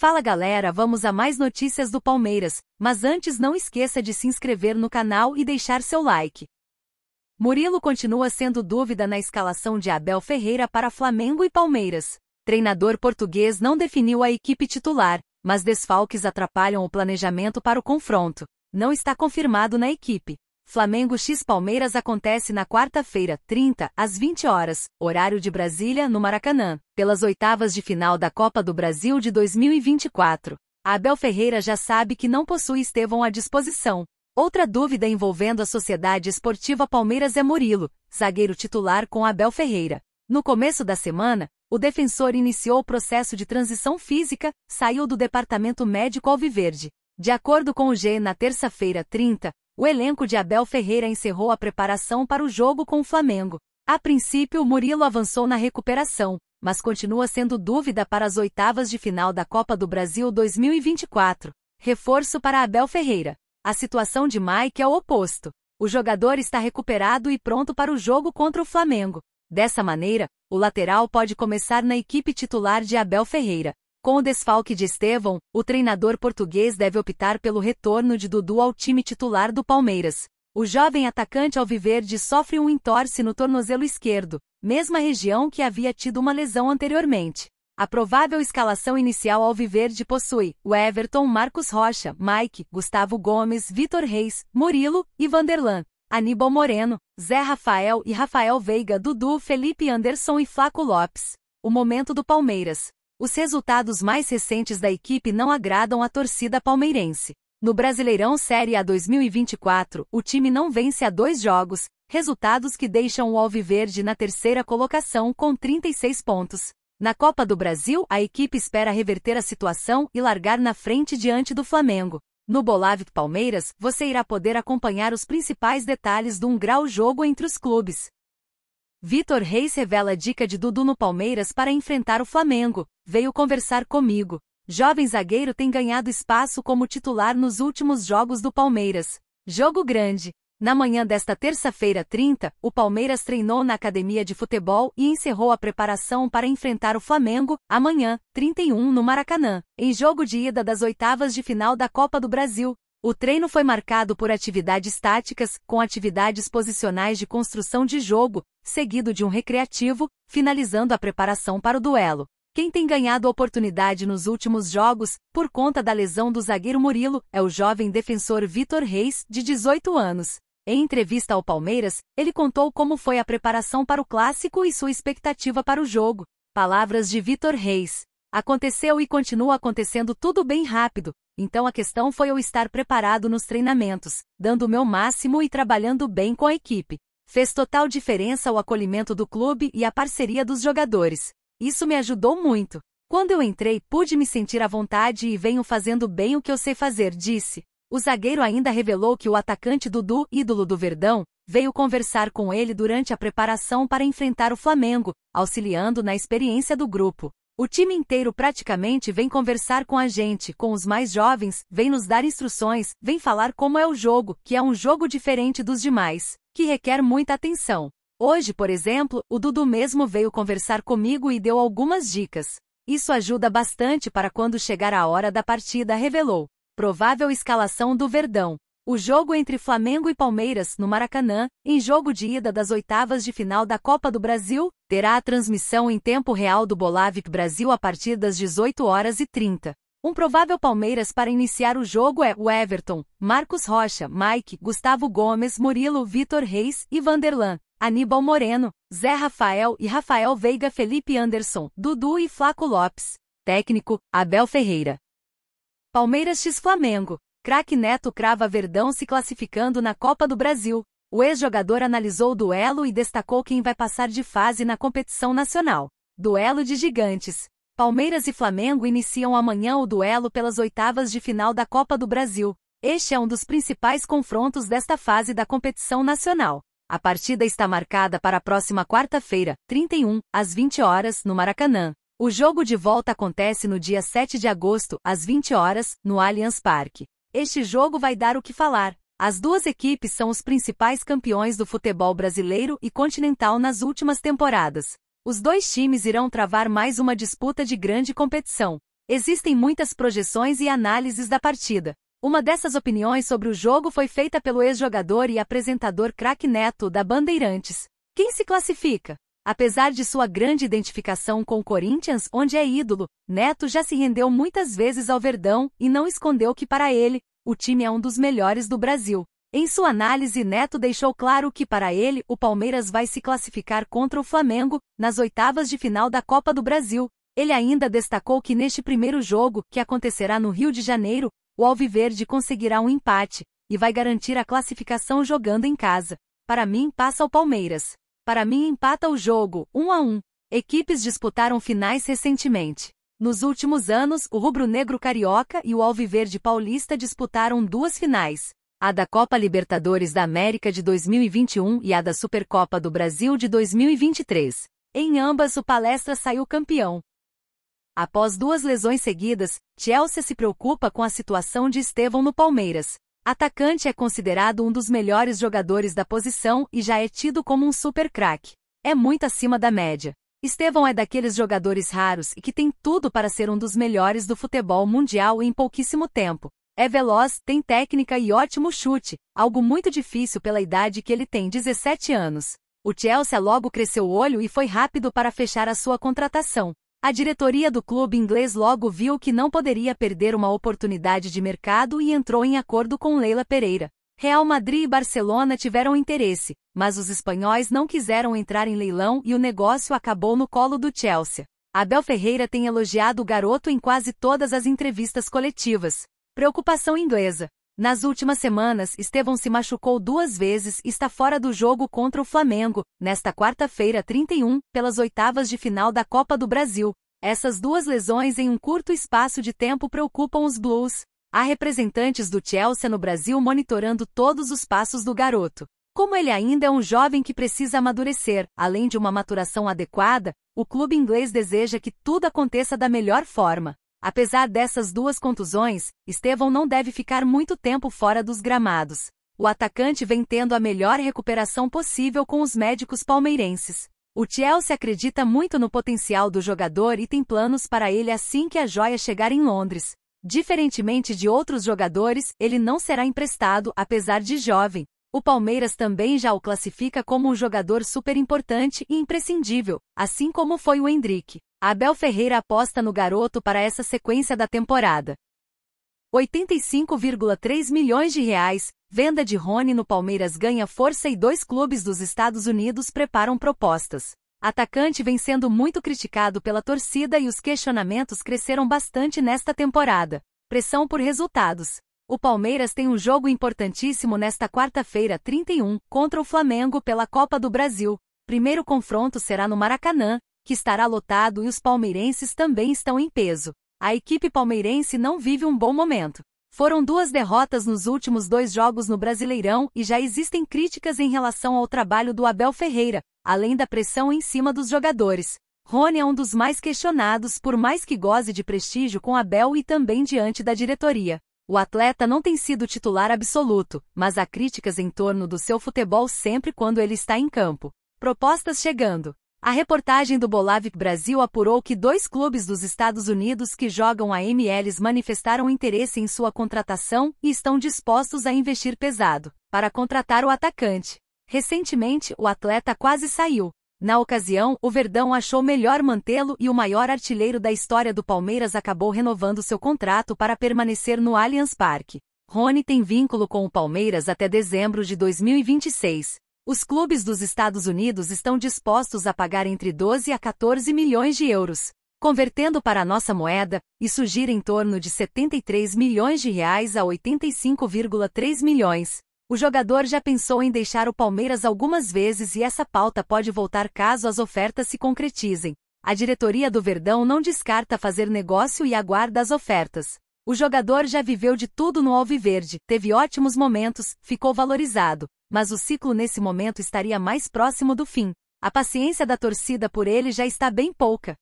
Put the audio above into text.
Fala galera, vamos a mais notícias do Palmeiras, mas antes não esqueça de se inscrever no canal e deixar seu like. Murilo continua sendo dúvida na escalação de Abel Ferreira para Flamengo e Palmeiras. Treinador português não definiu a equipe titular, mas desfalques atrapalham o planejamento para o confronto. Não está confirmado na equipe. Flamengo x Palmeiras acontece na quarta-feira, 30, às 20 horas, horário de Brasília, no Maracanã, pelas oitavas de final da Copa do Brasil de 2024. Abel Ferreira já sabe que não possui Estevão à disposição. Outra dúvida envolvendo a Sociedade Esportiva Palmeiras é Murilo, zagueiro titular com Abel Ferreira. No começo da semana, o defensor iniciou o processo de transição física, saiu do departamento médico alviverde. De acordo com o G, na terça-feira 30, o elenco de Abel Ferreira encerrou a preparação para o jogo com o Flamengo. A princípio, Murilo avançou na recuperação, mas continua sendo dúvida para as oitavas de final da Copa do Brasil 2024. Reforço para Abel Ferreira. A situação de Mike é o oposto. O jogador está recuperado e pronto para o jogo contra o Flamengo. Dessa maneira, o lateral pode começar na equipe titular de Abel Ferreira, com o desfalque de Estevão, o treinador português deve optar pelo retorno de Dudu ao time titular do Palmeiras. O jovem atacante alviverde sofre um entorse no tornozelo esquerdo, mesma região que havia tido uma lesão anteriormente. A provável escalação inicial alviverde possui o Everton, Marcos Rocha, Mike, Gustavo Gomes, Vitor Reis, Murilo e Vanderlan. Aníbal Moreno, Zé Rafael e Rafael Veiga, Dudu, Felipe Anderson e Flaco Lopes. O momento do Palmeiras. Os resultados mais recentes da equipe não agradam a torcida palmeirense. No Brasileirão Série A 2024, o time não vence a dois jogos, resultados que deixam o Alviverde na terceira colocação com 36 pontos. Na Copa do Brasil, a equipe espera reverter a situação e largar na frente diante do Flamengo. No Bolavit Palmeiras, você irá poder acompanhar os principais detalhes de um grau jogo entre os clubes. Vitor Reis revela dica de Dudu no Palmeiras para enfrentar o Flamengo. Veio conversar comigo. Jovem zagueiro tem ganhado espaço como titular nos últimos jogos do Palmeiras. Jogo grande. Na manhã desta terça-feira 30, o Palmeiras treinou na academia de futebol e encerrou a preparação para enfrentar o Flamengo, amanhã, 31, no Maracanã, em jogo de ida das oitavas de final da Copa do Brasil. O treino foi marcado por atividades táticas, com atividades posicionais de construção de jogo, seguido de um recreativo, finalizando a preparação para o duelo. Quem tem ganhado oportunidade nos últimos jogos, por conta da lesão do zagueiro Murilo, é o jovem defensor Vitor Reis, de 18 anos. Em entrevista ao Palmeiras, ele contou como foi a preparação para o clássico e sua expectativa para o jogo. Palavras de Vitor Reis. Aconteceu e continua acontecendo tudo bem rápido, então a questão foi eu estar preparado nos treinamentos, dando o meu máximo e trabalhando bem com a equipe. Fez total diferença o acolhimento do clube e a parceria dos jogadores. Isso me ajudou muito. Quando eu entrei, pude me sentir à vontade e venho fazendo bem o que eu sei fazer, disse. O zagueiro ainda revelou que o atacante Dudu, ídolo do Verdão, veio conversar com ele durante a preparação para enfrentar o Flamengo, auxiliando na experiência do grupo. O time inteiro praticamente vem conversar com a gente, com os mais jovens, vem nos dar instruções, vem falar como é o jogo, que é um jogo diferente dos demais, que requer muita atenção. Hoje, por exemplo, o Dudu mesmo veio conversar comigo e deu algumas dicas. Isso ajuda bastante para quando chegar a hora da partida, revelou. Provável escalação do Verdão. O jogo entre Flamengo e Palmeiras, no Maracanã, em jogo de ida das oitavas de final da Copa do Brasil, terá a transmissão em tempo real do Bolavic Brasil a partir das 18 horas e 30. Um provável Palmeiras para iniciar o jogo é o Everton, Marcos Rocha, Mike, Gustavo Gomes, Murilo, Vitor Reis e Vanderlan, Aníbal Moreno, Zé Rafael e Rafael Veiga, Felipe Anderson, Dudu e Flaco Lopes. Técnico, Abel Ferreira. Palmeiras x Flamengo. Craque Neto crava Verdão se classificando na Copa do Brasil. O ex-jogador analisou o duelo e destacou quem vai passar de fase na competição nacional. Duelo de gigantes. Palmeiras e Flamengo iniciam amanhã o duelo pelas oitavas de final da Copa do Brasil. Este é um dos principais confrontos desta fase da competição nacional. A partida está marcada para a próxima quarta-feira, 31, às 20 horas, no Maracanã. O jogo de volta acontece no dia 7 de agosto, às 20 horas, no Allianz Parque. Este jogo vai dar o que falar. As duas equipes são os principais campeões do futebol brasileiro e continental nas últimas temporadas. Os dois times irão travar mais uma disputa de grande competição. Existem muitas projeções e análises da partida. Uma dessas opiniões sobre o jogo foi feita pelo ex-jogador e apresentador Craque Neto da Bandeirantes. Quem se classifica? Apesar de sua grande identificação com o Corinthians, onde é ídolo, Neto já se rendeu muitas vezes ao Verdão e não escondeu que para ele, o time é um dos melhores do Brasil. Em sua análise, Neto deixou claro que para ele, o Palmeiras vai se classificar contra o Flamengo, nas oitavas de final da Copa do Brasil. Ele ainda destacou que neste primeiro jogo, que acontecerá no Rio de Janeiro, o Alviverde conseguirá um empate, e vai garantir a classificação jogando em casa. Para mim, passa o Palmeiras para mim empata o jogo, 1 um a 1. Um. Equipes disputaram finais recentemente. Nos últimos anos, o rubro-negro carioca e o alviverde paulista disputaram duas finais. A da Copa Libertadores da América de 2021 e a da Supercopa do Brasil de 2023. Em ambas, o Palestra saiu campeão. Após duas lesões seguidas, Chelsea se preocupa com a situação de Estevão no Palmeiras. Atacante é considerado um dos melhores jogadores da posição e já é tido como um super craque. É muito acima da média. Estevão é daqueles jogadores raros e que tem tudo para ser um dos melhores do futebol mundial em pouquíssimo tempo. É veloz, tem técnica e ótimo chute, algo muito difícil pela idade que ele tem 17 anos. O Chelsea logo cresceu o olho e foi rápido para fechar a sua contratação. A diretoria do clube inglês logo viu que não poderia perder uma oportunidade de mercado e entrou em acordo com Leila Pereira. Real Madrid e Barcelona tiveram interesse, mas os espanhóis não quiseram entrar em leilão e o negócio acabou no colo do Chelsea. Abel Ferreira tem elogiado o garoto em quase todas as entrevistas coletivas. Preocupação inglesa. Nas últimas semanas, Estevão se machucou duas vezes e está fora do jogo contra o Flamengo, nesta quarta-feira 31, pelas oitavas de final da Copa do Brasil. Essas duas lesões em um curto espaço de tempo preocupam os Blues. Há representantes do Chelsea no Brasil monitorando todos os passos do garoto. Como ele ainda é um jovem que precisa amadurecer, além de uma maturação adequada, o clube inglês deseja que tudo aconteça da melhor forma. Apesar dessas duas contusões, Estevão não deve ficar muito tempo fora dos gramados. O atacante vem tendo a melhor recuperação possível com os médicos palmeirenses. O Chelsea acredita muito no potencial do jogador e tem planos para ele assim que a joia chegar em Londres. Diferentemente de outros jogadores, ele não será emprestado, apesar de jovem. O Palmeiras também já o classifica como um jogador super importante e imprescindível, assim como foi o Hendrick. Abel Ferreira aposta no garoto para essa sequência da temporada. 85,3 milhões de reais, venda de Rony no Palmeiras ganha força e dois clubes dos Estados Unidos preparam propostas. Atacante vem sendo muito criticado pela torcida e os questionamentos cresceram bastante nesta temporada. Pressão por resultados. O Palmeiras tem um jogo importantíssimo nesta quarta-feira, 31, contra o Flamengo pela Copa do Brasil. Primeiro confronto será no Maracanã, que estará lotado e os palmeirenses também estão em peso. A equipe palmeirense não vive um bom momento. Foram duas derrotas nos últimos dois jogos no Brasileirão e já existem críticas em relação ao trabalho do Abel Ferreira, além da pressão em cima dos jogadores. Rony é um dos mais questionados, por mais que goze de prestígio com Abel e também diante da diretoria. O atleta não tem sido titular absoluto, mas há críticas em torno do seu futebol sempre quando ele está em campo. Propostas chegando. A reportagem do Bolavic Brasil apurou que dois clubes dos Estados Unidos que jogam a MLS manifestaram interesse em sua contratação e estão dispostos a investir pesado para contratar o atacante. Recentemente, o atleta quase saiu. Na ocasião, o Verdão achou melhor mantê-lo e o maior artilheiro da história do Palmeiras acabou renovando seu contrato para permanecer no Allianz Parque. Rony tem vínculo com o Palmeiras até dezembro de 2026 os clubes dos Estados Unidos estão dispostos a pagar entre 12 a 14 milhões de euros, convertendo para a nossa moeda, isso gira em torno de 73 milhões de reais a 85,3 milhões. O jogador já pensou em deixar o Palmeiras algumas vezes e essa pauta pode voltar caso as ofertas se concretizem. A diretoria do Verdão não descarta fazer negócio e aguarda as ofertas. O jogador já viveu de tudo no Alviverde, teve ótimos momentos, ficou valorizado, mas o ciclo nesse momento estaria mais próximo do fim. A paciência da torcida por ele já está bem pouca.